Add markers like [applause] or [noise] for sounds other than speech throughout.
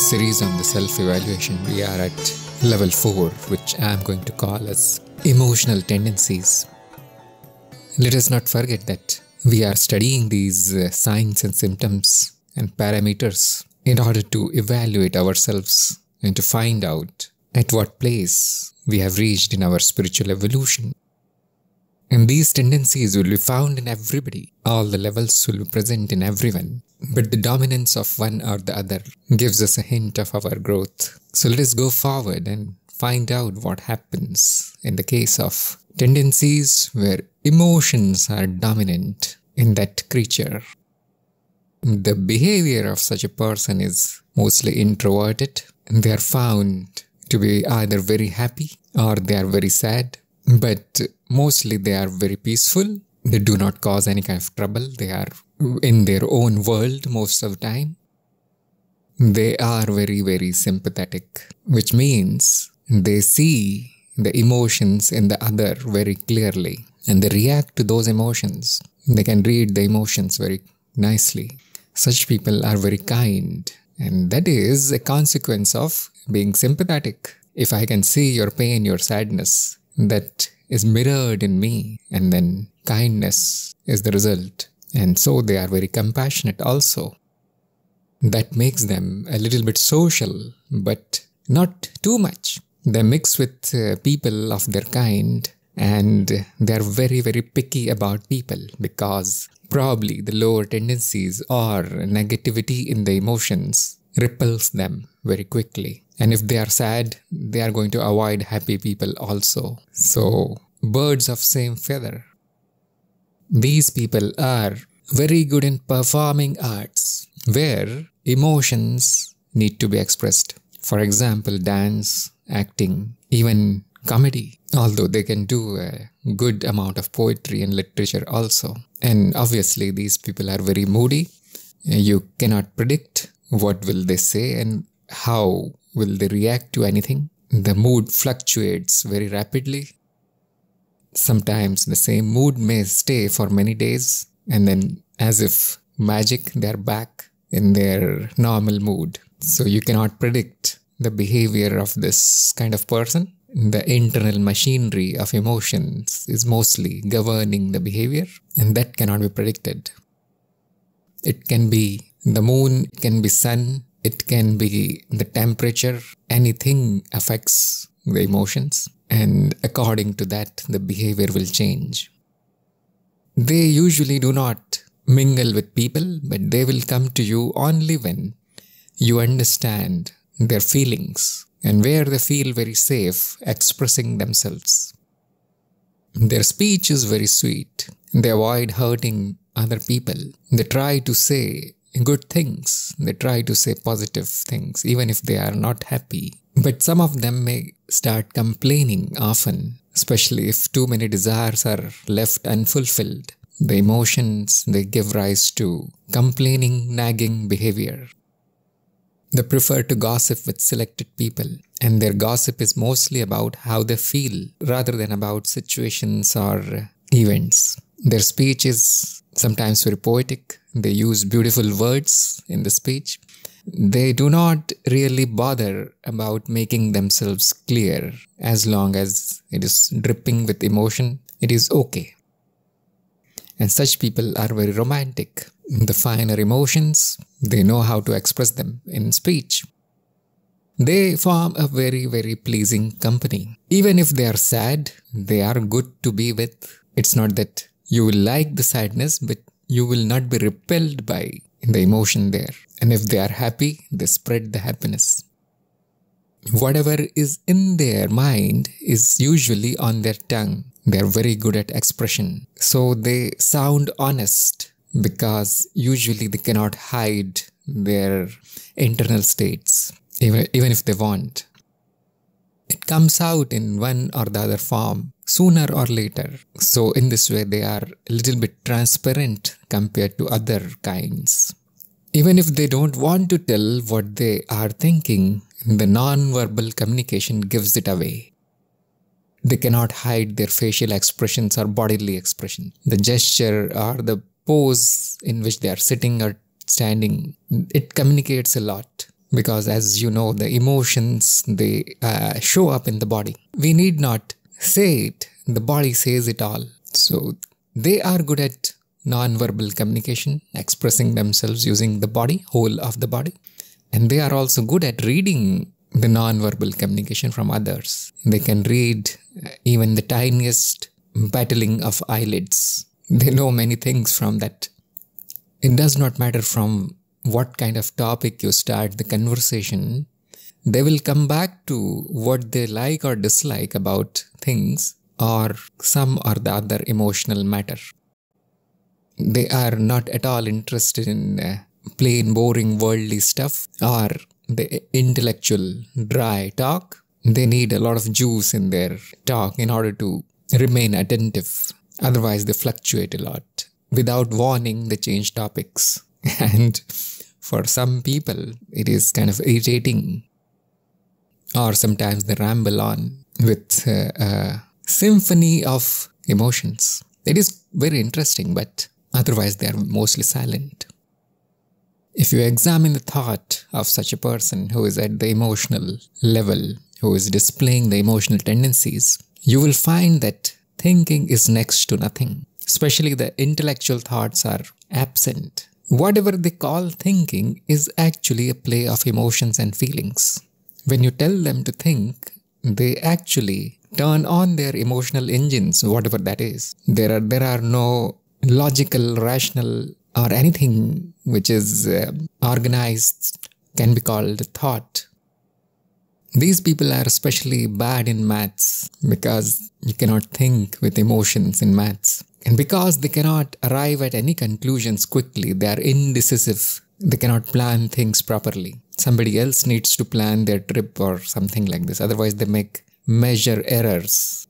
this series on the self evaluation, we are at level 4, which I am going to call as emotional tendencies. Let us not forget that we are studying these uh, signs and symptoms and parameters in order to evaluate ourselves and to find out at what place we have reached in our spiritual evolution. And these tendencies will be found in everybody. All the levels will be present in everyone. But the dominance of one or the other gives us a hint of our growth. So let us go forward and find out what happens in the case of tendencies where emotions are dominant in that creature. The behavior of such a person is mostly introverted. They are found to be either very happy or they are very sad but mostly they are very peaceful. They do not cause any kind of trouble. They are in their own world most of the time. They are very, very sympathetic, which means they see the emotions in the other very clearly and they react to those emotions. They can read the emotions very nicely. Such people are very kind, and that is a consequence of being sympathetic. If I can see your pain, your sadness, that is mirrored in me, and then kindness is the result. And so they are very compassionate also. That makes them a little bit social, but not too much. They mix with uh, people of their kind and they are very, very picky about people because probably the lower tendencies or negativity in the emotions repels them very quickly. And if they are sad, they are going to avoid happy people also. So, birds of same feather. These people are very good in performing arts where emotions need to be expressed. For example, dance, acting, even comedy. Although they can do a good amount of poetry and literature also. And obviously, these people are very moody. You cannot predict what will they say and how Will they react to anything? The mood fluctuates very rapidly. Sometimes the same mood may stay for many days and then, as if magic, they're back in their normal mood. So you cannot predict the behavior of this kind of person. The internal machinery of emotions is mostly governing the behavior, and that cannot be predicted. It can be the moon, it can be sun, it can be the temperature, anything affects the emotions. And according to that, the behavior will change. They usually do not mingle with people, but they will come to you only when you understand their feelings and where they feel very safe expressing themselves. Their speech is very sweet. They avoid hurting other people. They try to say good things. They try to say positive things, even if they are not happy. But some of them may start complaining often, especially if too many desires are left unfulfilled. The emotions they give rise to complaining, nagging behavior. They prefer to gossip with selected people, and their gossip is mostly about how they feel rather than about situations or events. Their speech is sometimes very poetic. They use beautiful words in the speech. They do not really bother about making themselves clear as long as it is dripping with emotion. It is okay. And such people are very romantic. The finer emotions, they know how to express them in speech. They form a very, very pleasing company. Even if they are sad, they are good to be with. It's not that you will like the sadness, but you will not be repelled by the emotion there. And if they are happy, they spread the happiness. Whatever is in their mind is usually on their tongue. They are very good at expression. So they sound honest because usually they cannot hide their internal states, even, even if they want. It comes out in one or the other form sooner or later. So in this way they are a little bit transparent compared to other kinds. Even if they don't want to tell what they are thinking, the non-verbal communication gives it away. They cannot hide their facial expressions or bodily expression. The gesture or the pose in which they are sitting or standing, it communicates a lot because as you know the emotions they uh, show up in the body we need not say it the body says it all so they are good at non-verbal communication expressing themselves using the body whole of the body and they are also good at reading the non-verbal communication from others they can read uh, even the tiniest battling of eyelids they know many things from that it does not matter from what kind of topic you start the conversation, they will come back to what they like or dislike about things or some or the other emotional matter. They are not at all interested in uh, plain boring worldly stuff or the intellectual dry talk. They need a lot of juice in their talk in order to remain attentive. Otherwise, they fluctuate a lot. Without warning, they change topics. [laughs] and for some people it is kind of irritating or sometimes they ramble on with uh, a symphony of emotions it is very interesting but otherwise they are mostly silent if you examine the thought of such a person who is at the emotional level who is displaying the emotional tendencies you will find that thinking is next to nothing especially the intellectual thoughts are absent Whatever they call thinking is actually a play of emotions and feelings. When you tell them to think, they actually turn on their emotional engines, whatever that is. There are, there are no logical, rational, or anything which is uh, organized can be called thought. These people are especially bad in maths because you cannot think with emotions in maths. And because they cannot arrive at any conclusions quickly, they are indecisive. They cannot plan things properly. Somebody else needs to plan their trip or something like this. Otherwise, they make measure errors.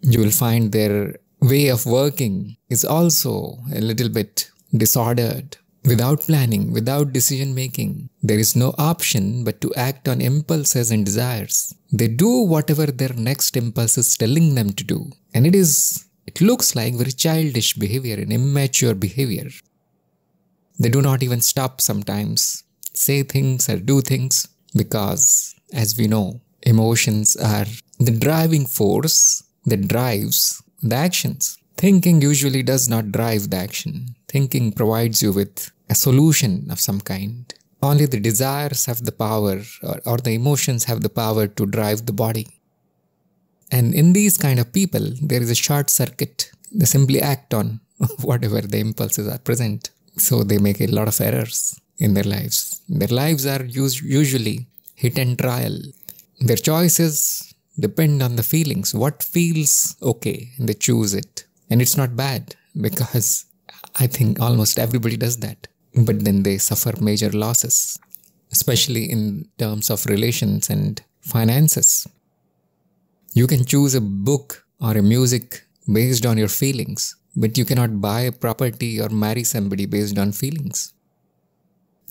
You will find their way of working is also a little bit disordered. Without planning, without decision making, there is no option but to act on impulses and desires. They do whatever their next impulse is telling them to do. And it is it looks like very childish behavior and immature behavior. They do not even stop sometimes, say things or do things because, as we know, emotions are the driving force that drives the actions. Thinking usually does not drive the action. Thinking provides you with a solution of some kind. Only the desires have the power, or, or the emotions have the power to drive the body. And in these kind of people, there is a short circuit. They simply act on [laughs] whatever the impulses are present. So they make a lot of errors in their lives. Their lives are usually hit and trial. Their choices depend on the feelings. What feels okay, they choose it. And it's not bad because I think almost everybody does that. But then they suffer major losses, especially in terms of relations and finances. You can choose a book or a music based on your feelings, but you cannot buy a property or marry somebody based on feelings.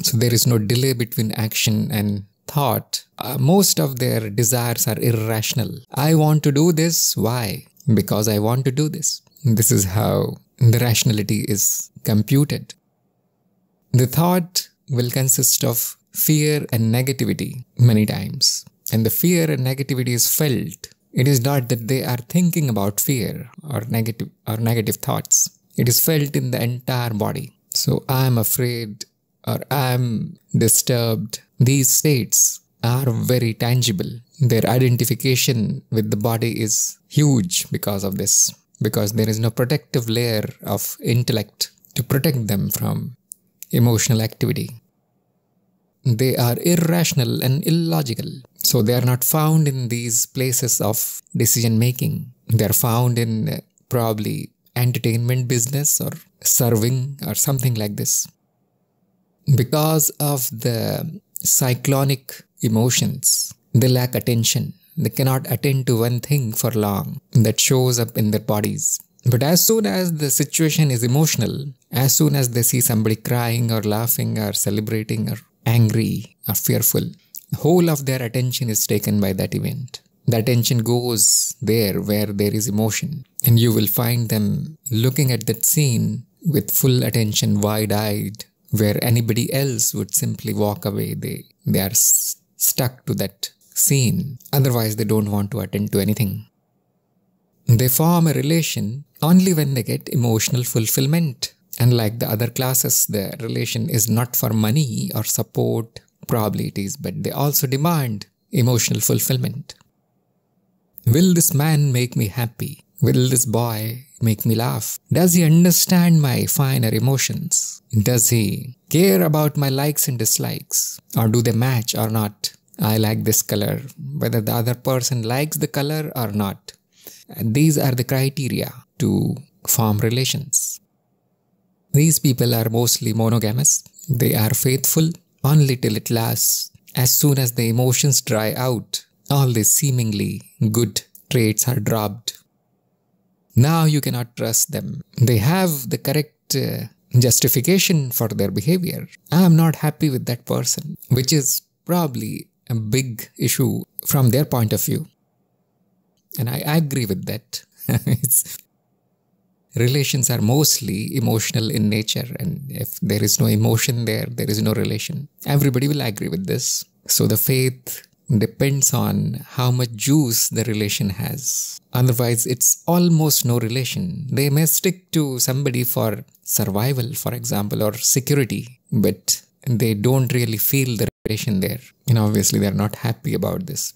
So there is no delay between action and thought. Uh, most of their desires are irrational. I want to do this. Why? Because I want to do this. This is how the rationality is computed. The thought will consist of fear and negativity many times. And the fear and negativity is felt it is not that they are thinking about fear or negative or negative thoughts. It is felt in the entire body. So I'm afraid or I'm disturbed. These states are very tangible. Their identification with the body is huge because of this, because there is no protective layer of intellect to protect them from emotional activity. They are irrational and illogical. So they are not found in these places of decision making. They are found in uh, probably entertainment business or serving or something like this. Because of the cyclonic emotions, they lack attention. They cannot attend to one thing for long that shows up in their bodies. But as soon as the situation is emotional, as soon as they see somebody crying or laughing or celebrating or angry or uh, fearful. The whole of their attention is taken by that event. The attention goes there where there is emotion. And you will find them looking at that scene with full attention, wide eyed, where anybody else would simply walk away. They, they are s- stuck to that scene. Otherwise, they don't want to attend to anything. They form a relation only when they get emotional fulfillment Unlike the other classes, the relation is not for money or support, probably it is, but they also demand emotional fulfillment. Will this man make me happy? Will this boy make me laugh? Does he understand my finer emotions? Does he care about my likes and dislikes? Or do they match or not? I like this color, whether the other person likes the color or not. And these are the criteria to form relations. These people are mostly monogamous. They are faithful only till it lasts. As soon as the emotions dry out, all these seemingly good traits are dropped. Now you cannot trust them. They have the correct uh, justification for their behavior. I am not happy with that person, which is probably a big issue from their point of view. And I agree with that. [laughs] it's relations are mostly emotional in nature. And if there is no emotion there, there is no relation. Everybody will agree with this. So the faith depends on how much juice the relation has. Otherwise, it's almost no relation. They may stick to somebody for survival, for example, or security, but they don't really feel the relation there. And obviously, they're not happy about this.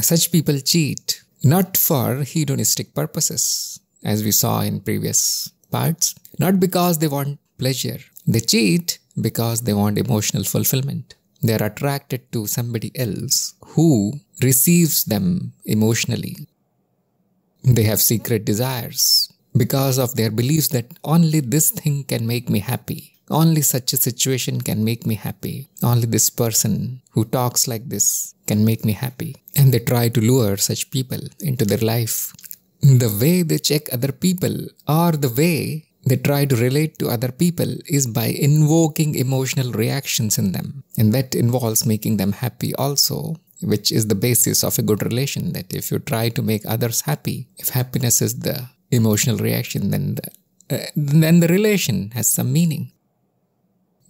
Such people cheat, not for hedonistic purposes as we saw in previous parts, not because they want pleasure. They cheat because they want emotional fulfillment. They are attracted to somebody else who receives them emotionally. They have secret desires because of their beliefs that only this thing can make me happy. Only such a situation can make me happy. Only this person who talks like this can make me happy. And they try to lure such people into their life the way they check other people or the way they try to relate to other people is by invoking emotional reactions in them. And that involves making them happy also, which is the basis of a good relation. That if you try to make others happy, if happiness is the emotional reaction, then the, uh, then the relation has some meaning.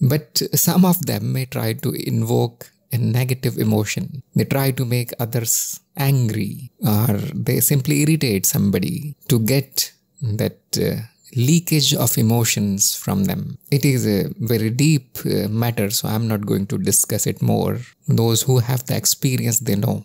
But some of them may try to invoke a negative emotion. They try to make others angry or they simply irritate somebody to get that uh, leakage of emotions from them. It is a very deep uh, matter, so I'm not going to discuss it more. Those who have the experience, they know.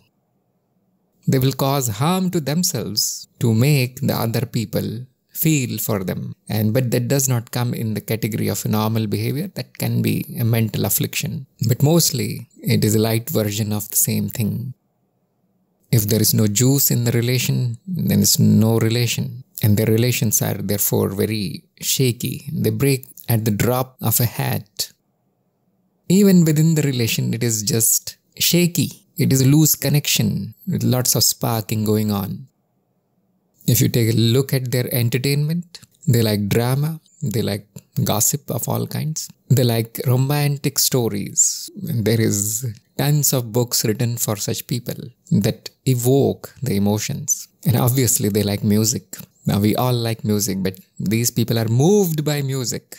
They will cause harm to themselves to make the other people feel for them and but that does not come in the category of normal behavior that can be a mental affliction but mostly it is a light version of the same thing if there is no juice in the relation, then it's no relation. And the relations are therefore very shaky. They break at the drop of a hat. Even within the relation, it is just shaky. It is a loose connection with lots of sparking going on. If you take a look at their entertainment, they like drama, they like gossip of all kinds. They like romantic stories. There is tons of books written for such people that evoke the emotions. And obviously they like music. Now we all like music, but these people are moved by music.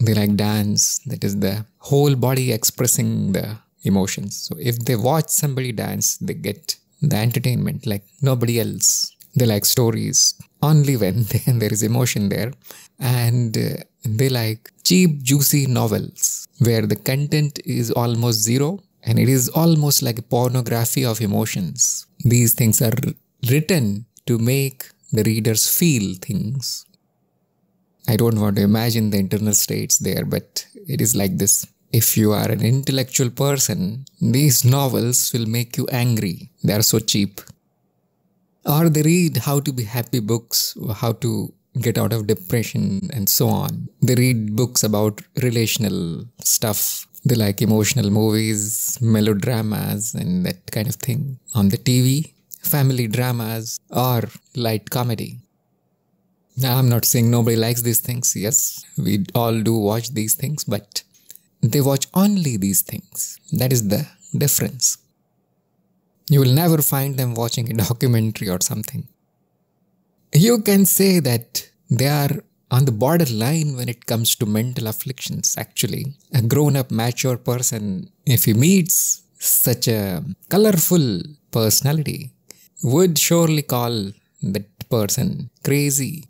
They like dance, that is the whole body expressing the emotions. So if they watch somebody dance, they get the entertainment like nobody else. They like stories only [laughs] when there is emotion there. And uh, they like cheap, juicy novels where the content is almost zero and it is almost like a pornography of emotions. These things are written to make the readers feel things. I don't want to imagine the internal states there, but it is like this. If you are an intellectual person, these novels will make you angry. They are so cheap or they read how to be happy books how to get out of depression and so on they read books about relational stuff they like emotional movies melodramas and that kind of thing on the tv family dramas or light comedy now i'm not saying nobody likes these things yes we all do watch these things but they watch only these things that is the difference you will never find them watching a documentary or something. You can say that they are on the borderline when it comes to mental afflictions, actually. A grown up, mature person, if he meets such a colorful personality, would surely call that person crazy.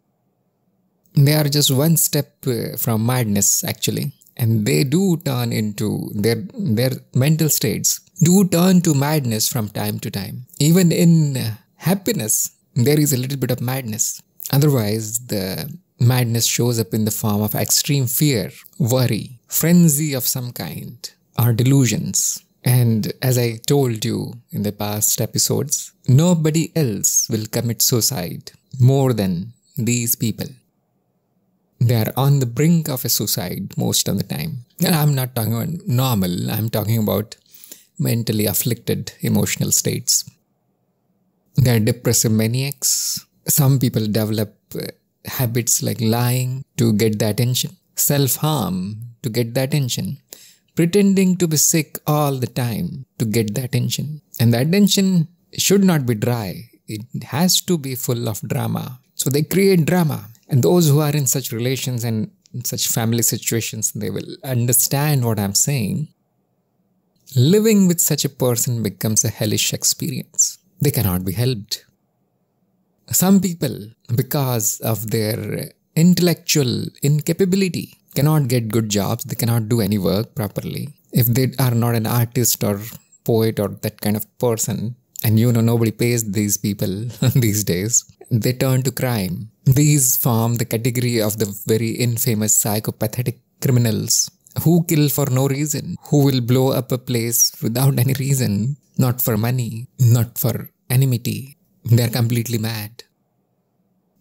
They are just one step uh, from madness, actually. And they do turn into their, their mental states do turn to madness from time to time. Even in uh, happiness, there is a little bit of madness. Otherwise, the madness shows up in the form of extreme fear, worry, frenzy of some kind, or delusions. And as I told you in the past episodes, nobody else will commit suicide more than these people. They are on the brink of a suicide most of the time. And I'm not talking about normal, I'm talking about mentally afflicted emotional states. They are depressive maniacs. Some people develop uh, habits like lying to get the attention, self harm to get the attention, pretending to be sick all the time to get the attention. And the attention should not be dry, it has to be full of drama. So they create drama. And those who are in such relations and such family situations, they will understand what I'm saying. Living with such a person becomes a hellish experience. They cannot be helped. Some people, because of their intellectual incapability, cannot get good jobs, they cannot do any work properly. If they are not an artist or poet or that kind of person, and you know, nobody pays these people [laughs] these days, they turn to crime. These form the category of the very infamous psychopathic criminals who kill for no reason, who will blow up a place without any reason, not for money, not for enmity. They are completely mad.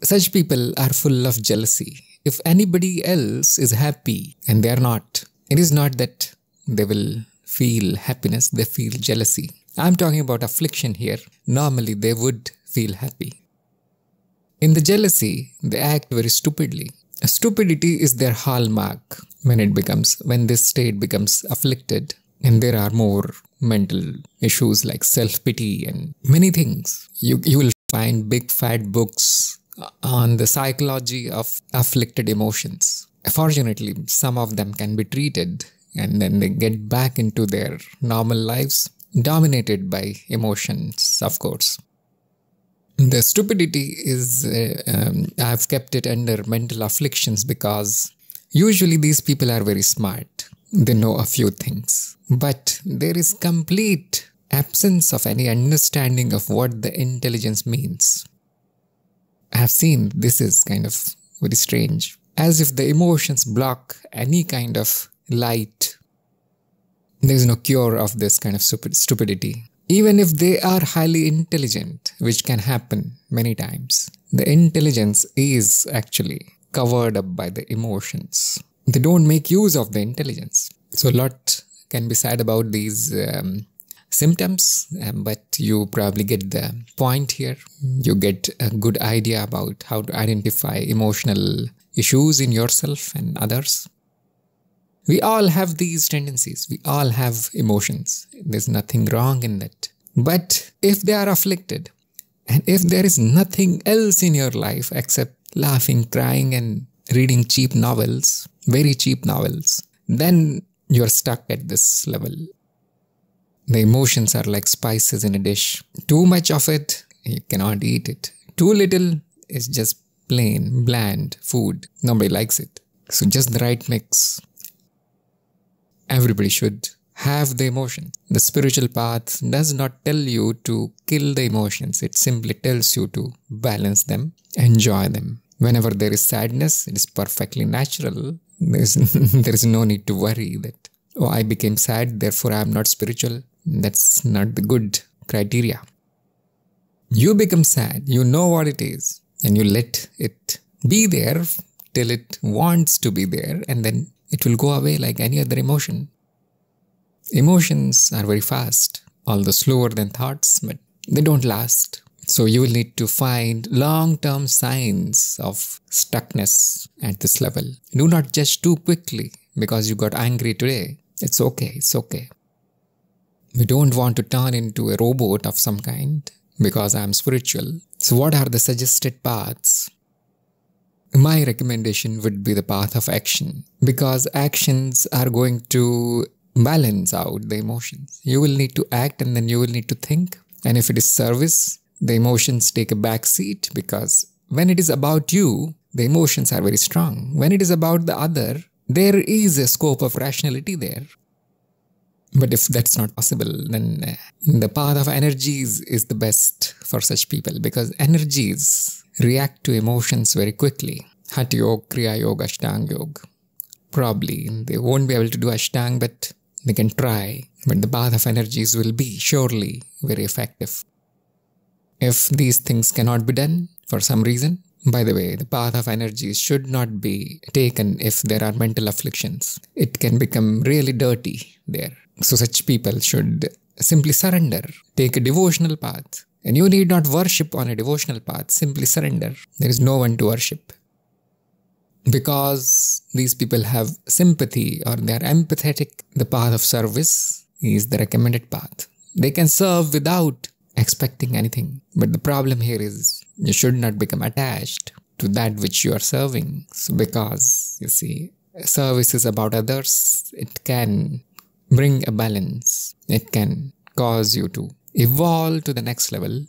Such people are full of jealousy. If anybody else is happy and they are not, it is not that they will feel happiness, they feel jealousy. I'm talking about affliction here. Normally, they would feel happy. In the jealousy, they act very stupidly. Stupidity is their hallmark when it becomes, when this state becomes afflicted. And there are more mental issues like self pity and many things. You, you will find big fat books on the psychology of afflicted emotions. Fortunately, some of them can be treated and then they get back into their normal lives, dominated by emotions, of course the stupidity is uh, um, I've kept it under mental afflictions because usually these people are very smart. They know a few things. But there is complete absence of any understanding of what the intelligence means. I have seen this is kind of very strange. As if the emotions block any kind of light. There is no cure of this kind of stupidity even if they are highly intelligent, which can happen many times. The intelligence is actually covered up by the emotions. They don't make use of the intelligence. So, a lot can be said about these um, symptoms, um, but you probably get the point here. You get a good idea about how to identify emotional issues in yourself and others. We all have these tendencies. We all have emotions. There's nothing wrong in that. But if they are afflicted, and if there is nothing else in your life except laughing, crying, and reading cheap novels, very cheap novels, then you're stuck at this level. The emotions are like spices in a dish. Too much of it, you cannot eat it. Too little is just plain, bland food. Nobody likes it. So, just the right mix Everybody should have the emotion. The spiritual path does not tell you to kill the emotions, it simply tells you to balance them, enjoy them. Whenever there is sadness, it is perfectly natural. [laughs] There is, there is no need to worry that, oh, I became sad, therefore I am not spiritual. That's not the good criteria. You become sad, you know what it is, and you let it be there till it wants to be there, and then it will go away like any other emotion. Emotions are very fast, although slower than thoughts, but they don't last. So you will need to find long term signs of stuckness at this level. Do not judge too quickly because you got angry today. It's okay, it's okay. We don't want to turn into a robot of some kind because I am spiritual. So, what are the suggested paths my recommendation would be the path of action because actions are going to balance out the emotions. You will need to act and then you will need to think. And if it is service, the emotions take a back seat because when it is about you, the emotions are very strong. When it is about the other, there is a scope of rationality there. But if that's not possible, then uh, the path of energies is the best for such people because energies react to emotions very quickly. Hatha Yoga, Kriya Yoga, Ashtanga Yoga. Probably they won't be able to do Ashtang, but they can try. But the bath of energies will be surely very effective. If these things cannot be done for some reason, by the way, the path of energies should not be taken if there are mental afflictions. It can become really dirty there. So, such people should simply surrender, take a devotional path, and you need not worship on a devotional path, simply surrender. There is no one to worship. Because these people have sympathy or they are empathetic, the path of service is the recommended path. They can serve without expecting anything. But the problem here is you should not become attached to that which you are serving. So because, you see, service is about others, it can bring a balance, it can cause you to evolve to the next level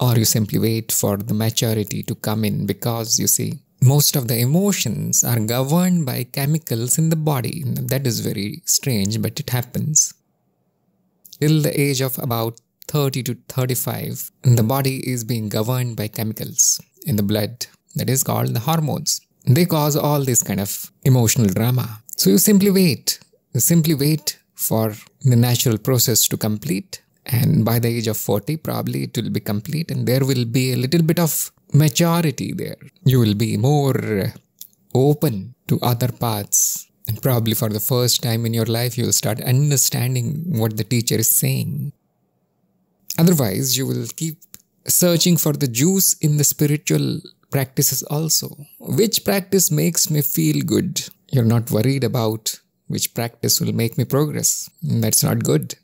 or you simply wait for the maturity to come in because you see most of the emotions are governed by chemicals in the body that is very strange but it happens till the age of about 30 to 35 the body is being governed by chemicals in the blood that is called the hormones they cause all this kind of emotional drama so you simply wait you simply wait for the natural process to complete and by the age of 40 probably it will be complete and there will be a little bit of maturity there you will be more uh, open to other paths and probably for the first time in your life you will start understanding what the teacher is saying otherwise you will keep searching for the juice in the spiritual practices also which practice makes me feel good you're not worried about which practice will make me progress that's not good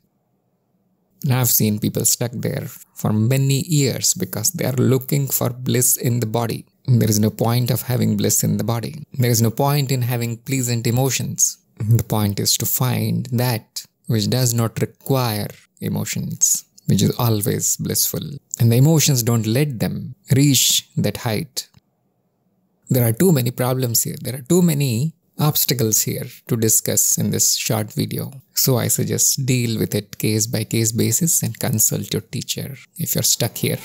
and I've seen people stuck there for many years because they are looking for bliss in the body. There is no point of having bliss in the body. There is no point in having pleasant emotions. The point is to find that which does not require emotions, which is always blissful. And the emotions don't let them reach that height. There are too many problems here. There are too many obstacles here to discuss in this short video. So I suggest deal with it case by case basis and consult your teacher if you're stuck here.